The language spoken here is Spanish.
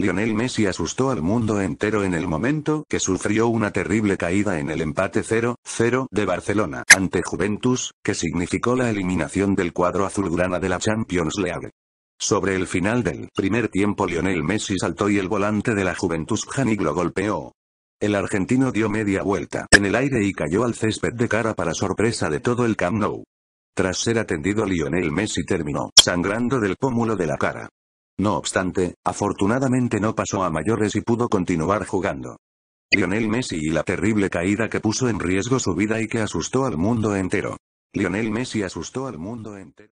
Lionel Messi asustó al mundo entero en el momento que sufrió una terrible caída en el empate 0-0 de Barcelona ante Juventus, que significó la eliminación del cuadro azulgrana de la Champions League. Sobre el final del primer tiempo Lionel Messi saltó y el volante de la Juventus Janik lo golpeó. El argentino dio media vuelta en el aire y cayó al césped de cara para sorpresa de todo el Camp Nou. Tras ser atendido Lionel Messi terminó sangrando del pómulo de la cara. No obstante, afortunadamente no pasó a mayores y pudo continuar jugando. Lionel Messi y la terrible caída que puso en riesgo su vida y que asustó al mundo entero. Lionel Messi asustó al mundo entero.